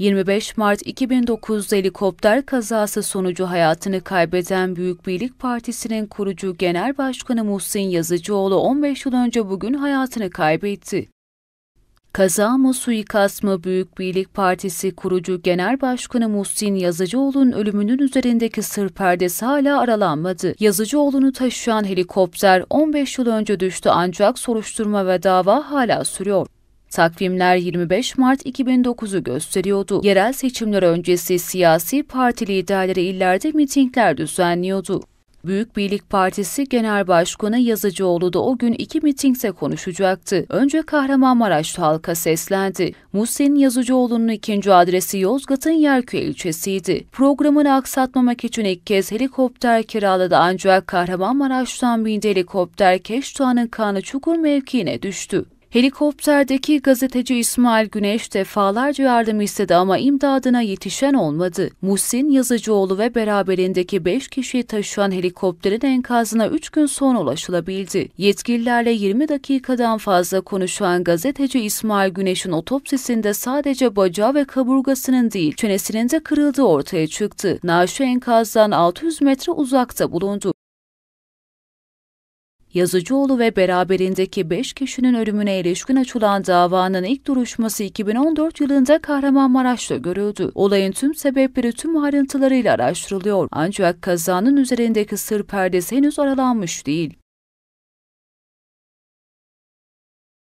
25 Mart 2009 helikopter kazası sonucu hayatını kaybeden Büyük Birlik Partisi'nin kurucu Genel Başkanı Muhsin Yazıcıoğlu 15 yıl önce bugün hayatını kaybetti. Kaza mı suikast mı Büyük Birlik Partisi kurucu Genel Başkanı Muhsin Yazıcıoğlu'nun ölümünün üzerindeki sır perdesi hala aralanmadı. Yazıcıoğlu'nu taşıyan helikopter 15 yıl önce düştü ancak soruşturma ve dava hala sürüyor. Takvimler 25 Mart 2009'u gösteriyordu. Yerel seçimler öncesi siyasi parti liderleri illerde mitingler düzenliyordu. Büyük Birlik Partisi Genel Başkanı Yazıcıoğlu da o gün iki mitingse konuşacaktı. Önce Kahramanmaraş halka seslendi. Muhsin Yazıcıoğlu'nun ikinci adresi Yozgat'ın Yerköy ilçesiydi. Programını aksatmamak için ilk kez helikopter kiraladı ancak Kahramanmaraş'tan bindi helikopter Keştuğ'un kanı çukur mevkiine düştü. Helikopterdeki gazeteci İsmail Güneş defalarca yardım istedi ama imdadına yetişen olmadı. Muhsin Yazıcıoğlu ve beraberindeki 5 kişiyi taşıyan helikopterin enkazına 3 gün sonra ulaşılabildi. Yetkililerle 20 dakikadan fazla konuşan gazeteci İsmail Güneş'in otopsisinde sadece bacağı ve kaburgasının değil çenesinin de kırıldığı ortaya çıktı. Naaşı enkazdan 600 metre uzakta bulundu. Yazıcıoğlu ve beraberindeki 5 kişinin ölümüne ilişkin açılan davanın ilk duruşması 2014 yılında Kahramanmaraş'ta görüldü. Olayın tüm sebepleri tüm ayrıntılarıyla araştırılıyor. Ancak kazanın üzerindeki sır perdesi henüz aralanmış değil.